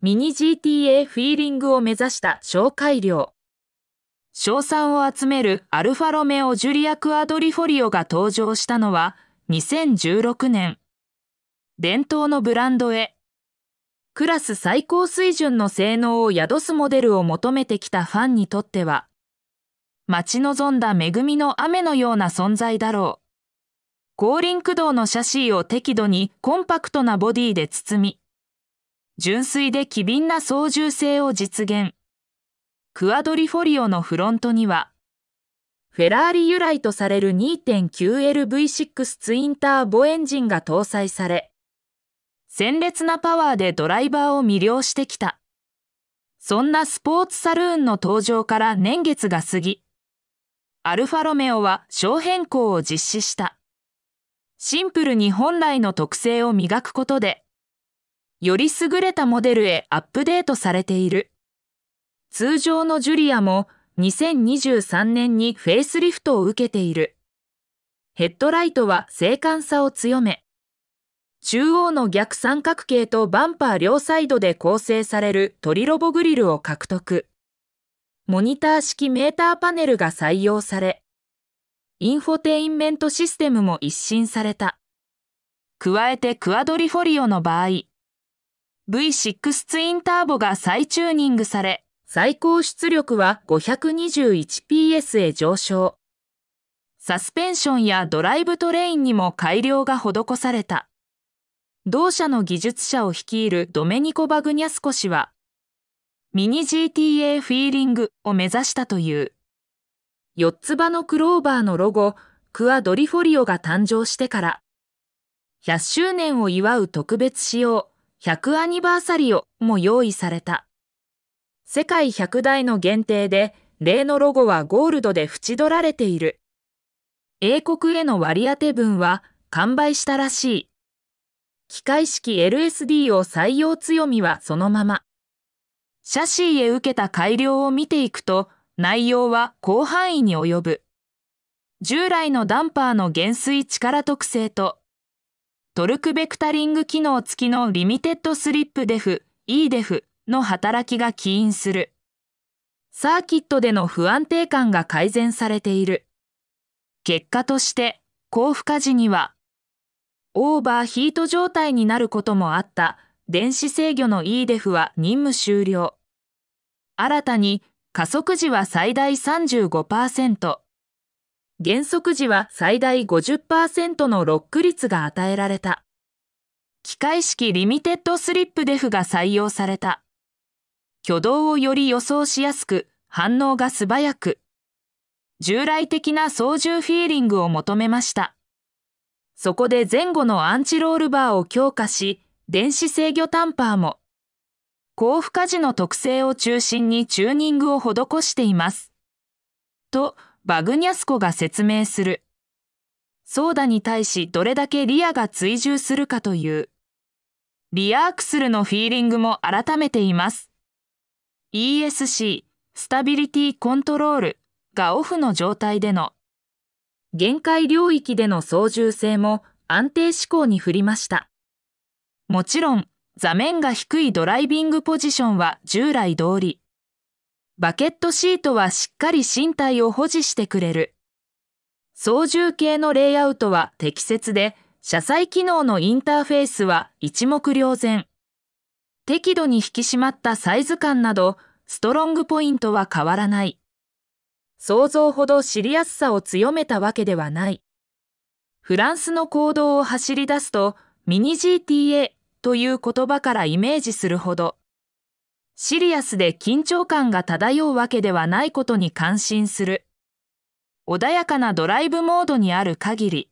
ミニ GTA フィーリングを目指した小改良。賞賛を集めるアルファロメオ・ジュリア・クアドリフォリオが登場したのは2016年。伝統のブランドへ。クラス最高水準の性能を宿すモデルを求めてきたファンにとっては、待ち望んだ恵みの雨のような存在だろう。後輪駆動のシャシーを適度にコンパクトなボディで包み、純粋で機敏な操縦性を実現。クアドリフォリオのフロントには、フェラーリ由来とされる 2.9LV6 ツインターボエンジンが搭載され、鮮烈なパワーでドライバーを魅了してきた。そんなスポーツサルーンの登場から年月が過ぎ、アルファロメオは小変更を実施した。シンプルに本来の特性を磨くことで、より優れたモデルへアップデートされている。通常のジュリアも2023年にフェイスリフトを受けている。ヘッドライトは静観さを強め、中央の逆三角形とバンパー両サイドで構成されるトリロボグリルを獲得。モニター式メーターパネルが採用され、インフォテインメントシステムも一新された。加えてクアドリフォリオの場合、V6 ツインターボが再チューニングされ、最高出力は 521PS へ上昇。サスペンションやドライブトレインにも改良が施された。同社の技術者を率いるドメニコ・バグニャスコ氏は、ミニ GTA フィーリングを目指したという。四つ葉のクローバーのロゴ、クアドリフォリオが誕生してから、100周年を祝う特別仕様、100アニバーサリオも用意された。世界100台の限定で、例のロゴはゴールドで縁取られている。英国への割り当て分は完売したらしい。機械式 LSD を採用強みはそのまま。シャシーへ受けた改良を見ていくと、内容は広範囲に及ぶ。従来のダンパーの減衰力特性とトルクベクタリング機能付きのリミテッドスリップデフ、E デフの働きが起因する。サーキットでの不安定感が改善されている。結果として、高負荷時には、オーバーヒート状態になることもあった電子制御の E デフは任務終了。新たに加速時は最大35%、原則時は最大50%のロック率が与えられた。機械式リミテッドスリップデフが採用された。挙動をより予想しやすく、反応が素早く、従来的な操縦フィーリングを求めました。そこで前後のアンチロールバーを強化し、電子制御タンパーも、高負荷時の特性を中心にチューニングを施しています。と、バグニャスコが説明する。ソーダに対しどれだけリアが追従するかという。リアアクスルのフィーリングも改めています。ESC、スタビリティコントロールがオフの状態での、限界領域での操縦性も安定志向に振りました。もちろん、座面が低いドライビングポジションは従来通り、バケットシートはしっかり身体を保持してくれる。操縦系のレイアウトは適切で、車載機能のインターフェースは一目瞭然。適度に引き締まったサイズ感など、ストロングポイントは変わらない。想像ほどシリアスさを強めたわけではない。フランスの行動を走り出すと、ミニ GTA という言葉からイメージするほど。シリアスで緊張感が漂うわけではないことに感心する。穏やかなドライブモードにある限り、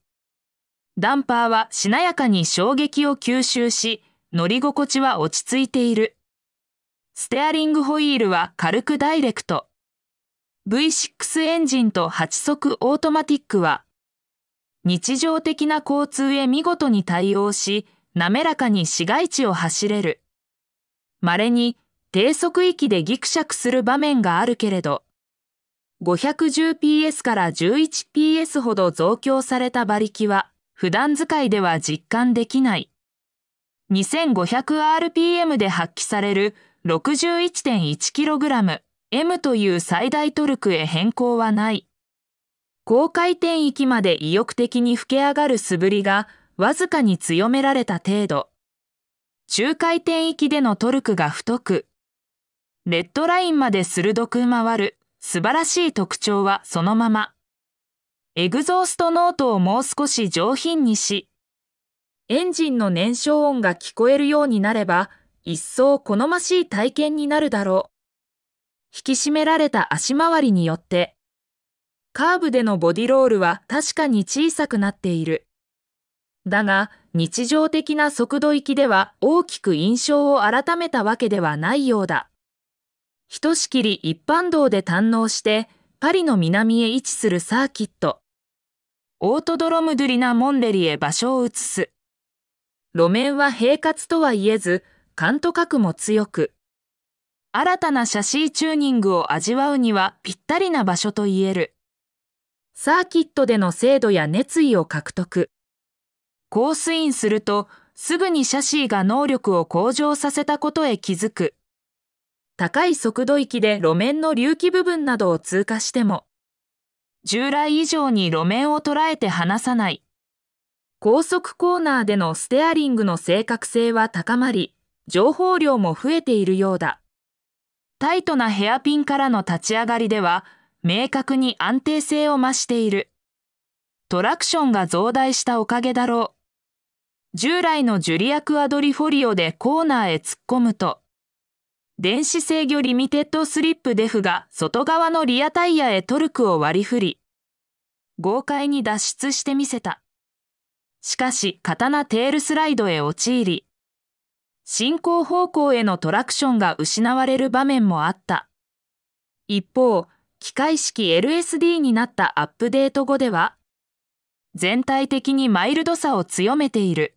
ダンパーはしなやかに衝撃を吸収し、乗り心地は落ち着いている。ステアリングホイールは軽くダイレクト。V6 エンジンと8速オートマティックは、日常的な交通へ見事に対応し、滑らかに市街地を走れる。稀に低速域でギクシャクする場面があるけれど、510PS から 11PS ほど増強された馬力は普段使いでは実感できない。2500rpm で発揮される 61.1kg M という最大トルクへ変更はない。高回転域まで意欲的に吹け上がる素振りがわずかに強められた程度。中回転域でのトルクが太く、レッドラインまで鋭く回る素晴らしい特徴はそのまま。エグゾーストノートをもう少し上品にし、エンジンの燃焼音が聞こえるようになれば、一層好ましい体験になるだろう。引き締められた足回りによって、カーブでのボディロールは確かに小さくなっている。だが、日常的な速度域では大きく印象を改めたわけではないようだ。ひとしきり一般道で堪能してパリの南へ位置するサーキットオートドロムドゥリナ・モンレリへ場所を移す路面は平滑とは言えず感と角も強く新たなシャシーチューニングを味わうにはぴったりな場所と言えるサーキットでの精度や熱意を獲得コースインするとすぐにシャシーが能力を向上させたことへ気づく高い速度域で路面の隆起部分などを通過しても、従来以上に路面を捉えて離さない、高速コーナーでのステアリングの正確性は高まり、情報量も増えているようだ。タイトなヘアピンからの立ち上がりでは、明確に安定性を増している。トラクションが増大したおかげだろう。従来のジュリアクアドリフォリオでコーナーへ突っ込むと、電子制御リミテッドスリップデフが外側のリアタイヤへトルクを割り振り、豪快に脱出してみせた。しかし、刀テールスライドへ陥り、進行方向へのトラクションが失われる場面もあった。一方、機械式 LSD になったアップデート後では、全体的にマイルドさを強めている。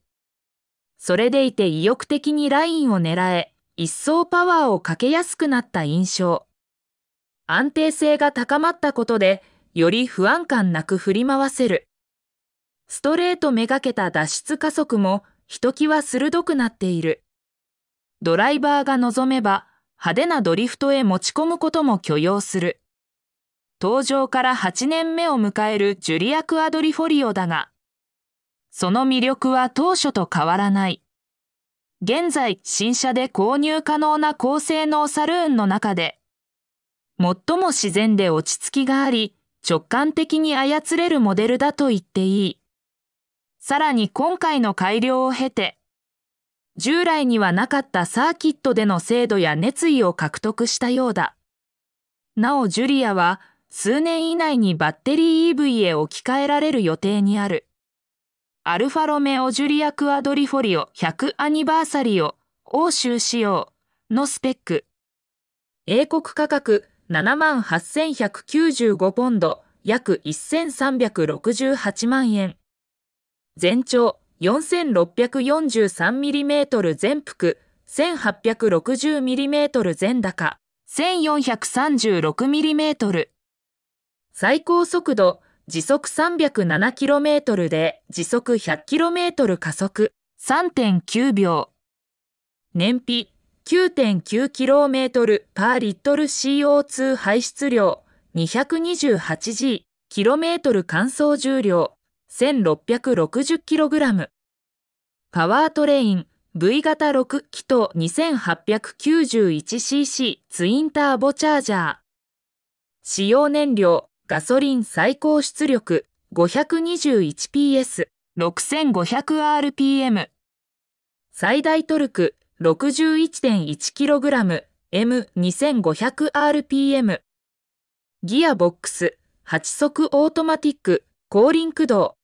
それでいて意欲的にラインを狙え、一層パワーをかけやすくなった印象。安定性が高まったことで、より不安感なく振り回せる。ストレートめがけた脱出加速もひときわ鋭くなっている。ドライバーが望めば派手なドリフトへ持ち込むことも許容する。登場から8年目を迎えるジュリア・クアドリフォリオだが、その魅力は当初と変わらない。現在新車で購入可能な高性能サルーンの中で、最も自然で落ち着きがあり、直感的に操れるモデルだと言っていい。さらに今回の改良を経て、従来にはなかったサーキットでの精度や熱意を獲得したようだ。なおジュリアは数年以内にバッテリー EV へ置き換えられる予定にある。アルファロメオ・ジュリア・クアドリフォリオ100アニバーサリオ欧州仕様のスペック。英国価格78,195ポンド約1368万円。全長 4643mm 全幅 1860mm 全高 1436mm 最高速度時速 307km で時速 100km 加速3.9秒。燃費 9.9km パーリットル CO2 排出量 228G、km 乾燥重量 1660kg。パワートレイン V 型6気筒 2891cc ツインターボチャージャー。使用燃料ガソリン最高出力 521PS6500rpm 最大トルク 61.1kgM2500rpm ギアボックス8速オートマティック後輪駆動